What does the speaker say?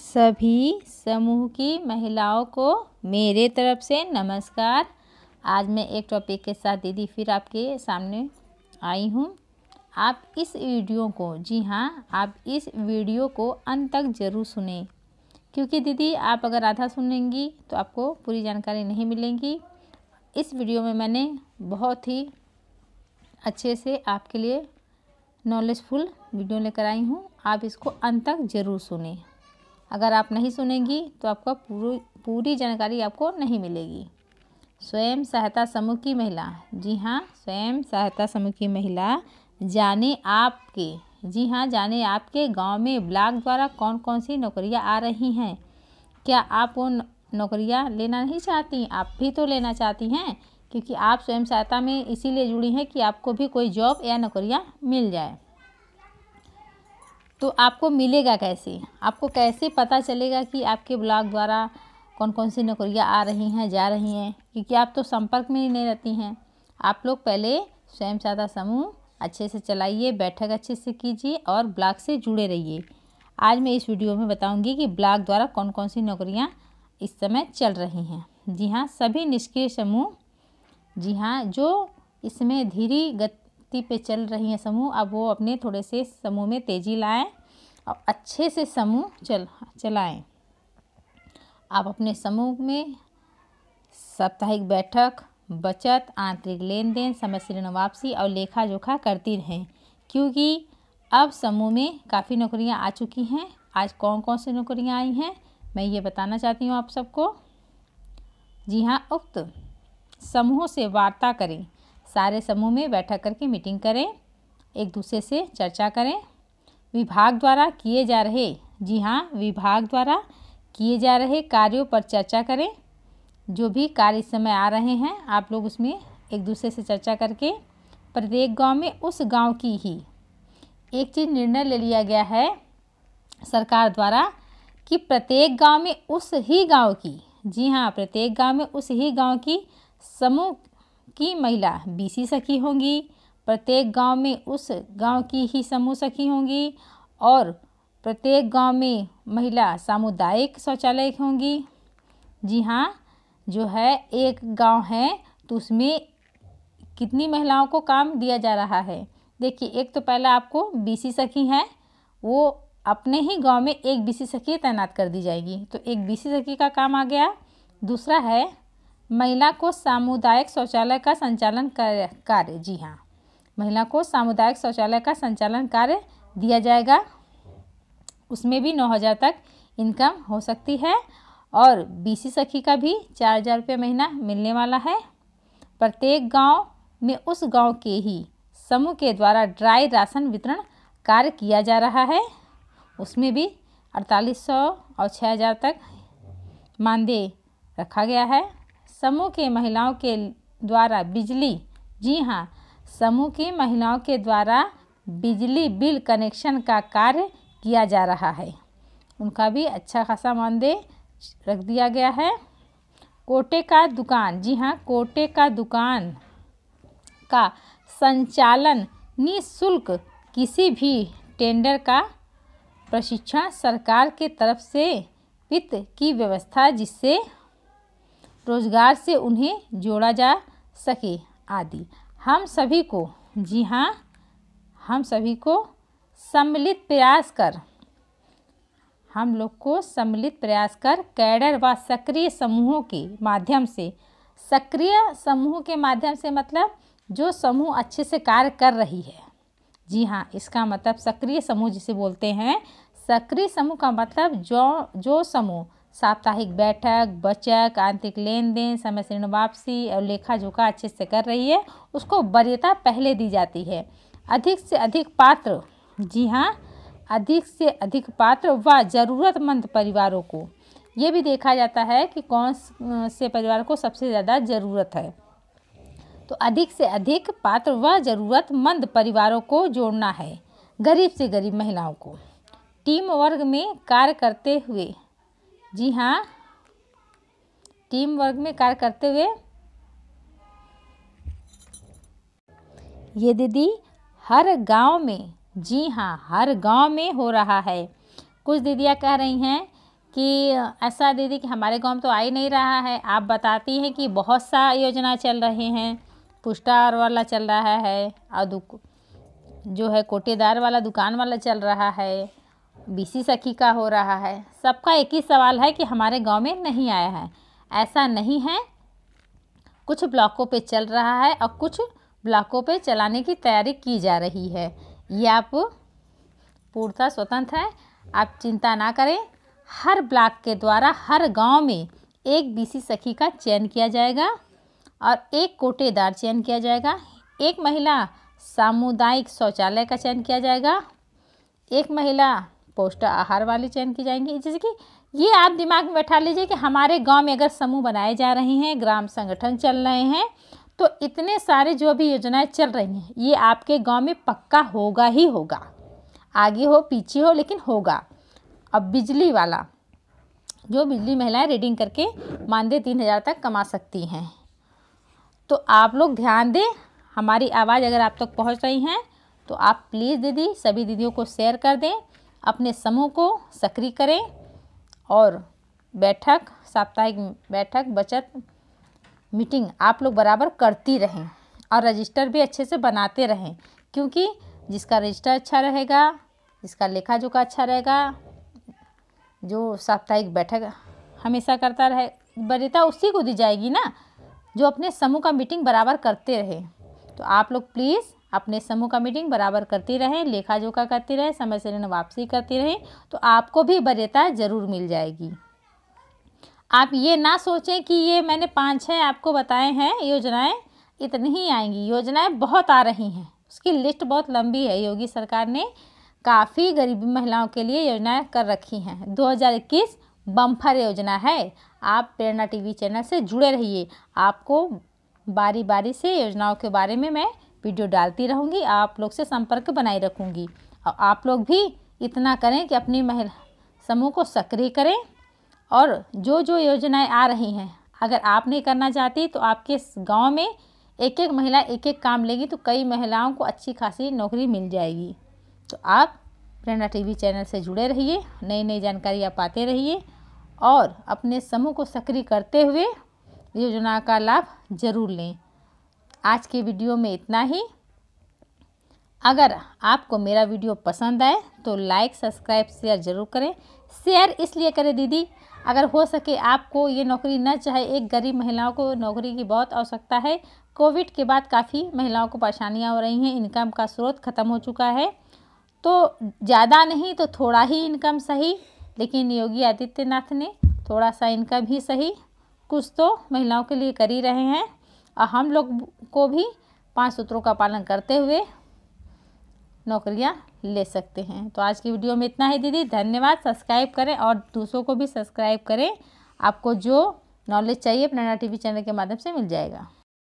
सभी समूह की महिलाओं को मेरे तरफ से नमस्कार आज मैं एक टॉपिक के साथ दीदी फिर आपके सामने आई हूँ आप इस वीडियो को जी हाँ आप इस वीडियो को अंत तक ज़रूर सुने क्योंकि दीदी आप अगर आधा सुनेंगी तो आपको पूरी जानकारी नहीं मिलेंगी इस वीडियो में मैंने बहुत ही अच्छे से आपके लिए नॉलेजफुल वीडियो लेकर आई हूँ आप इसको अंत तक ज़रूर सुने अगर आप नहीं सुनेंगी तो आपको पूरी पूरी जानकारी आपको नहीं मिलेगी स्वयं सहायता समूह की महिला जी हाँ स्वयं सहायता समूह की महिला जाने आपके जी हाँ जाने आपके गांव में ब्लॉक द्वारा कौन कौन सी नौकरियां आ रही हैं क्या आप वो नौकरियां लेना नहीं चाहती आप भी तो लेना चाहती हैं क्योंकि आप स्वयं सहायता में इसीलिए जुड़ी हैं कि आपको भी कोई जॉब या नौकरियां मिल जाए तो आपको मिलेगा कैसे आपको कैसे पता चलेगा कि आपके ब्लॉग द्वारा कौन कौन सी नौकरियाँ आ रही हैं जा रही हैं क्योंकि आप तो संपर्क में ही नहीं रहती हैं आप लोग पहले स्वयं सहायता समूह अच्छे से चलाइए बैठक अच्छे से कीजिए और ब्लॉग से जुड़े रहिए आज मैं इस वीडियो में बताऊंगी कि ब्लॉग द्वारा कौन कौन सी नौकरियाँ इस समय चल रही हैं जी हाँ सभी निष्क्रिय समूह जी हाँ जो इसमें धीरे गति गति पे चल रही हैं समूह अब वो अपने थोड़े से समूह में तेज़ी लाएं और अच्छे से समूह चल चलाएं आप अपने समूह में साप्ताहिक बैठक बचत आंतरिक लेन देन समय से ऋण वापसी और लेखा जोखा करती रहें क्योंकि अब समूह में काफ़ी नौकरियां आ चुकी हैं आज कौन कौन सी नौकरियां आई हैं मैं ये बताना चाहती हूँ आप सबको जी हाँ उक्त समूहों से वार्ता करें सारे समूह में बैठक करके मीटिंग करें एक दूसरे से चर्चा करें विभाग द्वारा किए जा रहे जी हाँ विभाग द्वारा किए जा रहे कार्यों पर चर्चा करें जो भी कार्य इस समय आ रहे हैं आप लोग उसमें एक दूसरे से चर्चा करके प्रत्येक गांव में उस गांव की ही एक चीज़ निर्णय ले लिया गया है सरकार द्वारा कि प्रत्येक गांव में उस ही गांव की जी हाँ प्रत्येक गांव में उस ही गांव की समूह की महिला बीसी सखी होंगी प्रत्येक गांव में उस गांव की ही समूह सखी होंगी और प्रत्येक गांव में महिला सामुदायिक शौचालय होंगी जी हाँ जो है एक गांव है तो उसमें कितनी महिलाओं को काम दिया जा रहा है देखिए एक तो पहला आपको बीसी सखी है वो अपने ही गांव में एक बीसी सखी तैनात कर दी जाएगी तो एक बीसी सखी का काम आ गया दूसरा है महिला को सामुदायिक शौचालय का संचालन कार्य जी हाँ महिला को सामुदायिक शौचालय का संचालन कार्य दिया जाएगा उसमें भी नौ हज़ार तक इनकम हो सकती है और बीसी सखी का भी चार हज़ार रुपये महीना मिलने वाला है प्रत्येक गांव में उस गांव के ही समूह के द्वारा ड्राई राशन वितरण कार्य किया जा रहा है उसमें भी अड़तालीस सौ और छः हज़ार तक मानदेय रखा गया है समूह के महिलाओं के द्वारा बिजली जी हाँ समूह की महिलाओं के द्वारा बिजली बिल कनेक्शन का कार्य किया जा रहा है उनका भी अच्छा खासा मानदेय रख दिया गया है कोटे का दुकान जी हाँ कोटे का दुकान का संचालन निःशुल्क किसी भी टेंडर का प्रशिक्षण सरकार के तरफ से वित्त की व्यवस्था जिससे रोजगार से उन्हें जोड़ा जा सके आदि हम सभी को जी हाँ हम सभी को सम्मिलित प्रयास कर हम लोग को सम्मिलित प्रयास कर कैडर व सक्रिय समूहों के माध्यम से सक्रिय समूह के माध्यम से मतलब जो समूह अच्छे से कार्य कर रही है जी हाँ इसका मतलब सक्रिय समूह जिसे बोलते हैं सक्रिय समूह का मतलब जो जो समूह साप्ताहिक बैठक बचत आंतरिक लेन देन समय से ऋण वापसी और लेखा जोखा अच्छे से कर रही है उसको वरीयता पहले दी जाती है अधिक से अधिक पात्र जी हाँ अधिक से अधिक पात्र व ज़रूरतमंद परिवारों को ये भी देखा जाता है कि कौन से परिवार को सबसे ज़्यादा ज़रूरत है तो अधिक से अधिक पात्र व ज़रूरतमंद परिवारों को जोड़ना है गरीब से गरीब महिलाओं को टीम वर्ग में कार्य करते हुए जी हाँ टीम वर्क में कार्य करते हुए ये दीदी हर गांव में जी हाँ हर गांव में हो रहा है कुछ दीदियाँ कह रही हैं कि ऐसा दीदी कि हमारे गांव में तो आ ही नहीं रहा है आप बताती हैं कि बहुत सा योजना चल रहे हैं पुष्टार वाला चल रहा है और जो है कोटेदार वाला दुकान वाला चल रहा है बीसी सखी का हो रहा है सबका एक ही सवाल है कि हमारे गांव में नहीं आया है ऐसा नहीं है कुछ ब्लॉकों पे चल रहा है और कुछ ब्लॉकों पे चलाने की तैयारी की जा रही है ये आप पूर्णतः स्वतंत्र है आप चिंता ना करें हर ब्लॉक के द्वारा हर गांव में एक बीसी सखी का चयन किया जाएगा और एक कोटेदार चयन किया जाएगा एक महिला सामुदायिक शौचालय का चयन किया जाएगा एक महिला पौष्टिक आहार वाले चयन की जाएंगी जैसे कि ये आप दिमाग में बैठा लीजिए कि हमारे गांव में अगर समूह बनाए जा रहे हैं ग्राम संगठन चल रहे हैं तो इतने सारे जो भी योजनाएं चल रही हैं ये आपके गांव में पक्का होगा ही होगा आगे हो पीछे हो लेकिन होगा अब बिजली वाला जो बिजली महिलाएं रीडिंग करके मानदेय तीन हज़ार तक कमा सकती हैं तो आप लोग ध्यान दें हमारी आवाज़ अगर आप तक पहुंच रही हैं तो आप प्लीज़ दीदी सभी दीदियों को शेयर कर दें अपने समूह को सक्रिय करें और बैठक साप्ताहिक बैठक बचत मीटिंग आप लोग बराबर करती रहें और रजिस्टर भी अच्छे से बनाते रहें क्योंकि जिसका रजिस्टर अच्छा रहेगा जिसका लेखा जोखा अच्छा रहेगा जो साप्ताहिक बैठक हमेशा करता रहे वरीयता उसी को दी जाएगी ना जो अपने समूह का मीटिंग बराबर करते रहे तो आप लोग प्लीज़ अपने समूह का मीटिंग बराबर करती रहें लेखा जोखा करती रहें समय से ऋण वापसी करती रहें तो आपको भी वरीयता ज़रूर मिल जाएगी आप ये ना सोचें कि ये मैंने पाँच छः आपको बताए हैं योजनाएं इतनी ही आएंगी योजनाएं बहुत आ रही हैं उसकी लिस्ट बहुत लंबी है योगी सरकार ने काफ़ी गरीबी महिलाओं के लिए योजनाएं कर रखी हैं 2021 बम्फर योजना है आप प्रेरणा टीवी चैनल से जुड़े रहिए आपको बारी बारी से योजनाओं के बारे में मैं वीडियो डालती रहूँगी आप लोग से संपर्क बनाए रखूँगी और आप लोग भी इतना करें कि अपनी महिला समूह को सक्रिय करें और जो जो योजनाएं आ रही हैं अगर आप नहीं करना चाहती तो आपके गांव में एक एक महिला एक एक काम लेगी तो कई महिलाओं को अच्छी खासी नौकरी मिल जाएगी तो आप प्रेरणा टीवी चैनल से जुड़े रहिए नई नई जानकारी आप पाते रहिए और अपने समूह को सक्रिय करते हुए योजना का लाभ जरूर लें आज के वीडियो में इतना ही अगर आपको मेरा वीडियो पसंद आए तो लाइक सब्सक्राइब शेयर ज़रूर करें शेयर इसलिए करें दीदी अगर हो सके आपको ये नौकरी न चाहे एक गरीब महिलाओं को नौकरी की बहुत आवश्यकता है कोविड के बाद काफ़ी महिलाओं को परेशानियाँ हो रही हैं इनकम का स्रोत ख़त्म हो चुका है तो ज़्यादा नहीं तो थोड़ा ही इनकम सही लेकिन योगी आदित्यनाथ ने थोड़ा सा इनकम ही सही कुछ तो महिलाओं के लिए कर ही रहे हैं और हम लोग को भी पांच सूत्रों का पालन करते हुए नौकरियां ले सकते हैं तो आज की वीडियो में इतना ही दीदी धन्यवाद सब्सक्राइब करें और दूसरों को भी सब्सक्राइब करें आपको जो नॉलेज चाहिए प्रेरणा टीवी चैनल के माध्यम से मिल जाएगा